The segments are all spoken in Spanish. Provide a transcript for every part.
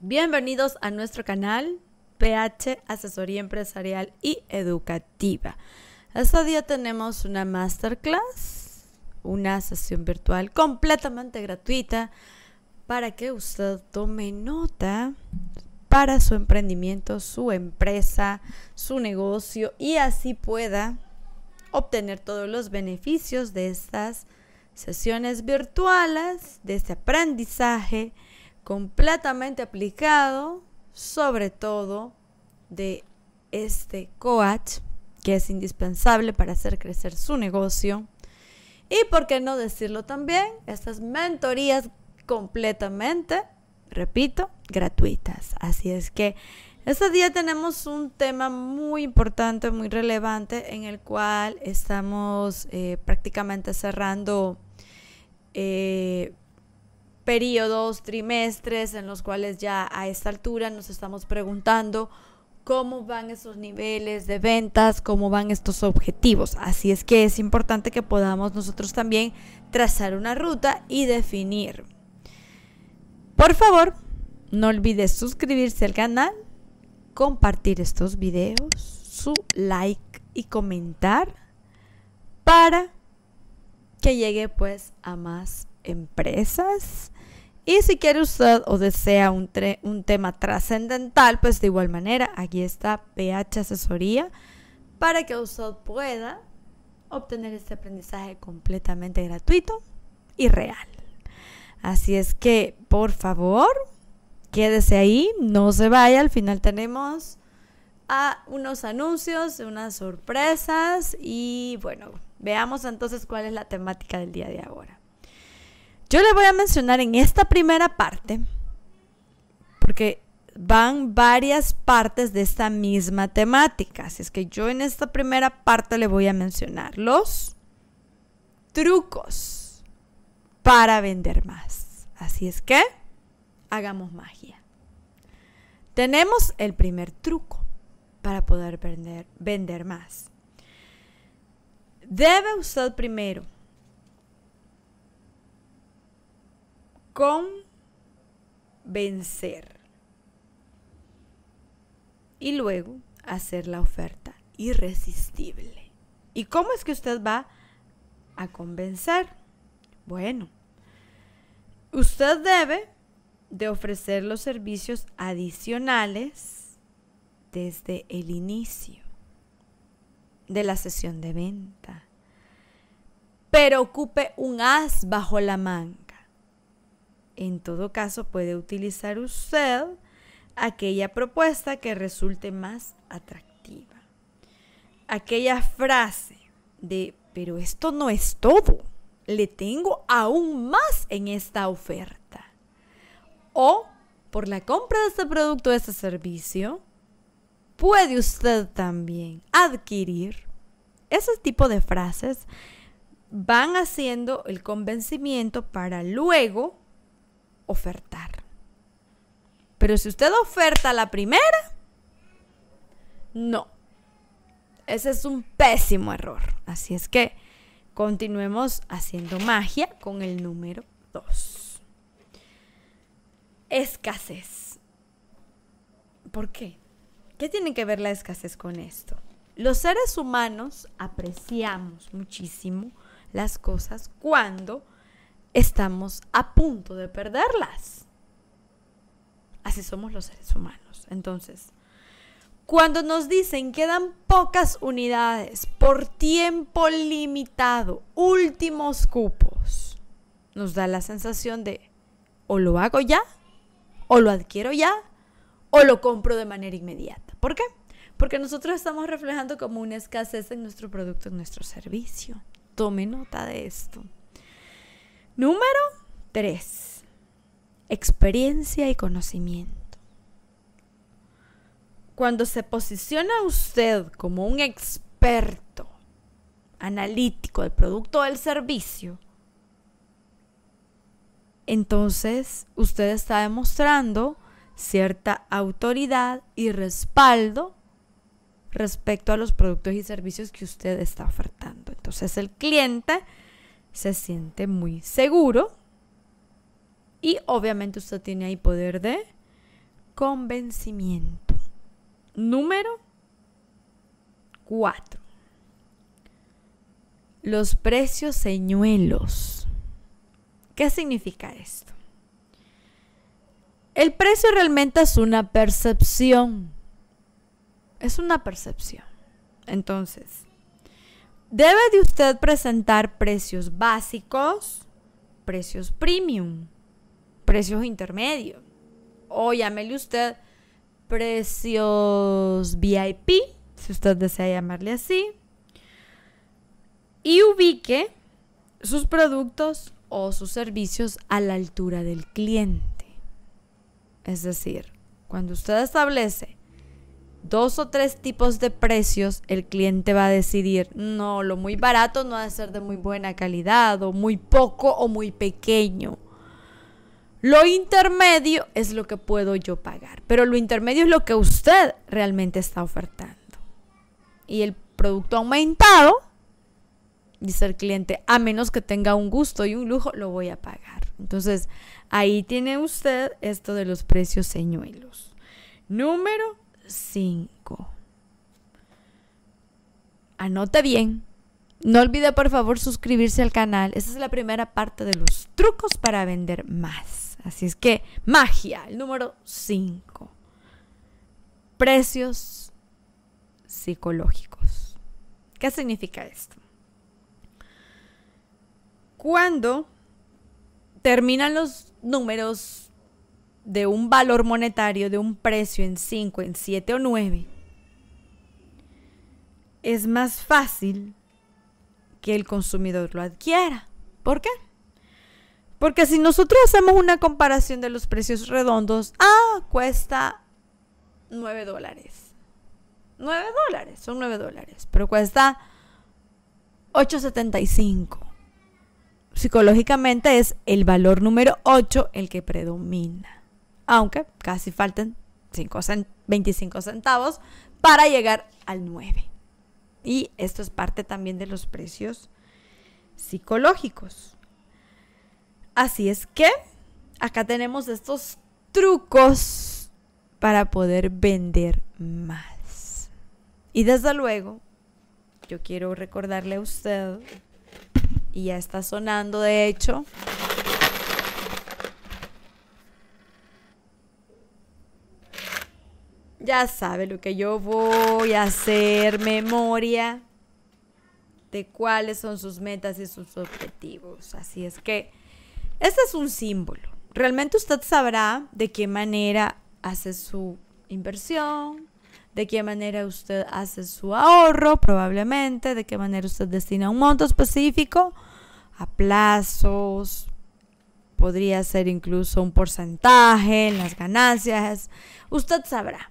Bienvenidos a nuestro canal PH Asesoría Empresarial y Educativa. Este día tenemos una masterclass, una sesión virtual completamente gratuita para que usted tome nota para su emprendimiento, su empresa, su negocio y así pueda obtener todos los beneficios de estas sesiones virtuales, de este aprendizaje completamente aplicado, sobre todo de este coach, que es indispensable para hacer crecer su negocio. Y por qué no decirlo también, estas mentorías completamente, repito, gratuitas. Así es que este día tenemos un tema muy importante, muy relevante, en el cual estamos eh, prácticamente cerrando eh, periodos, trimestres en los cuales ya a esta altura nos estamos preguntando cómo van esos niveles de ventas, cómo van estos objetivos. Así es que es importante que podamos nosotros también trazar una ruta y definir. Por favor, no olvides suscribirse al canal, compartir estos videos, su like y comentar para que llegue pues a más empresas y si quiere usted o desea un, un tema trascendental, pues de igual manera, aquí está PH Asesoría para que usted pueda obtener este aprendizaje completamente gratuito y real. Así es que, por favor, quédese ahí, no se vaya, al final tenemos a unos anuncios, unas sorpresas y bueno, veamos entonces cuál es la temática del día de ahora. Yo le voy a mencionar en esta primera parte, porque van varias partes de esta misma temática, así es que yo en esta primera parte le voy a mencionar los trucos para vender más. Así es que hagamos magia. Tenemos el primer truco para poder vender, vender más. Debe usted primero convencer. Y luego hacer la oferta irresistible. ¿Y cómo es que usted va a convencer? Bueno, usted debe de ofrecer los servicios adicionales desde el inicio de la sesión de venta. Pero ocupe un as bajo la manga en todo caso, puede utilizar usted aquella propuesta que resulte más atractiva. Aquella frase de, pero esto no es todo, le tengo aún más en esta oferta. O por la compra de este producto o este servicio, puede usted también adquirir. Ese tipo de frases van haciendo el convencimiento para luego ofertar. Pero si usted oferta la primera, no. Ese es un pésimo error. Así es que continuemos haciendo magia con el número 2. Escasez. ¿Por qué? ¿Qué tiene que ver la escasez con esto? Los seres humanos apreciamos muchísimo las cosas cuando estamos a punto de perderlas. Así somos los seres humanos. Entonces, cuando nos dicen que quedan pocas unidades por tiempo limitado, últimos cupos, nos da la sensación de o lo hago ya, o lo adquiero ya, o lo compro de manera inmediata. ¿Por qué? Porque nosotros estamos reflejando como una escasez en nuestro producto, en nuestro servicio. Tome nota de esto. Número 3. Experiencia y conocimiento. Cuando se posiciona usted como un experto analítico del producto o del servicio, entonces usted está demostrando cierta autoridad y respaldo respecto a los productos y servicios que usted está ofertando. Entonces el cliente se siente muy seguro y obviamente usted tiene ahí poder de convencimiento. Número 4. Los precios señuelos. ¿Qué significa esto? El precio realmente es una percepción. Es una percepción. Entonces, Debe de usted presentar precios básicos, precios premium, precios intermedios o llámele usted precios VIP, si usted desea llamarle así, y ubique sus productos o sus servicios a la altura del cliente. Es decir, cuando usted establece dos o tres tipos de precios, el cliente va a decidir, no, lo muy barato no ha de ser de muy buena calidad, o muy poco o muy pequeño. Lo intermedio es lo que puedo yo pagar, pero lo intermedio es lo que usted realmente está ofertando. Y el producto aumentado, dice el cliente, a menos que tenga un gusto y un lujo, lo voy a pagar. Entonces, ahí tiene usted esto de los precios señuelos. Número 5. Anota bien. No olvide por favor suscribirse al canal. Esa es la primera parte de los trucos para vender más. Así es que magia, el número 5. Precios psicológicos. ¿Qué significa esto? Cuando terminan los números de un valor monetario, de un precio en 5, en 7 o 9, es más fácil que el consumidor lo adquiera. ¿Por qué? Porque si nosotros hacemos una comparación de los precios redondos, ah, cuesta 9 dólares. 9 dólares, son 9 dólares, pero cuesta 8.75. Psicológicamente es el valor número 8 el que predomina aunque casi faltan 25 centavos para llegar al 9. Y esto es parte también de los precios psicológicos. Así es que acá tenemos estos trucos para poder vender más. Y desde luego, yo quiero recordarle a usted, y ya está sonando de hecho, ya sabe lo que yo voy a hacer memoria de cuáles son sus metas y sus objetivos. Así es que este es un símbolo. Realmente usted sabrá de qué manera hace su inversión, de qué manera usted hace su ahorro, probablemente, de qué manera usted destina un monto específico a plazos, podría ser incluso un porcentaje en las ganancias, usted sabrá.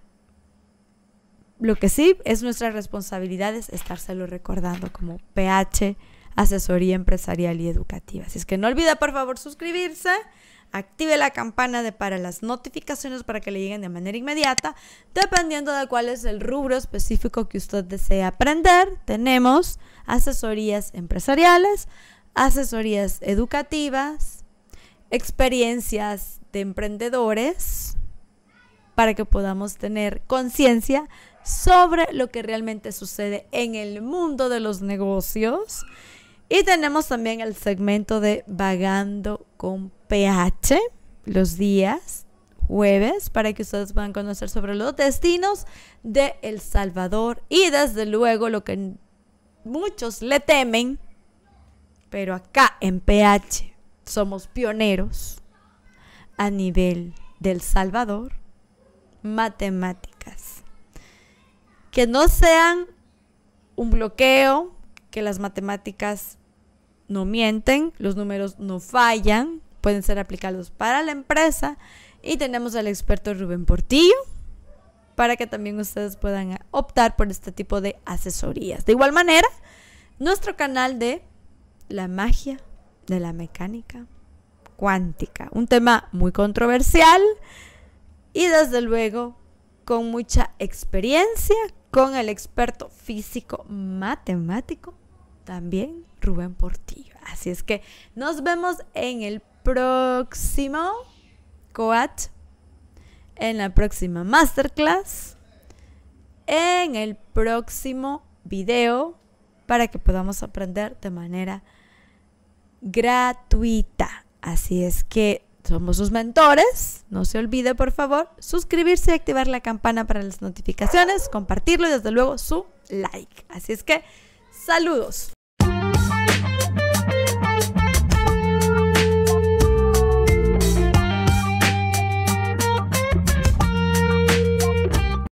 Lo que sí es nuestra responsabilidad es estárselo recordando como PH Asesoría Empresarial y Educativa. Así es que no olvida por favor suscribirse, active la campana de para las notificaciones para que le lleguen de manera inmediata, dependiendo de cuál es el rubro específico que usted desea aprender. Tenemos asesorías empresariales, asesorías educativas, experiencias de emprendedores para que podamos tener conciencia sobre lo que realmente sucede en el mundo de los negocios. Y tenemos también el segmento de Vagando con PH los días jueves para que ustedes puedan conocer sobre los destinos de El Salvador y desde luego lo que muchos le temen, pero acá en PH somos pioneros a nivel del Salvador, matemáticas que no sean un bloqueo, que las matemáticas no mienten, los números no fallan, pueden ser aplicados para la empresa. Y tenemos al experto Rubén Portillo para que también ustedes puedan optar por este tipo de asesorías. De igual manera, nuestro canal de la magia de la mecánica cuántica, un tema muy controversial y desde luego con mucha experiencia, con el experto físico matemático, también Rubén Portillo. Así es que nos vemos en el próximo coat, en la próxima masterclass, en el próximo video para que podamos aprender de manera gratuita. Así es que somos sus mentores. No se olvide, por favor, suscribirse y activar la campana para las notificaciones, compartirlo y desde luego su like. Así es que, saludos.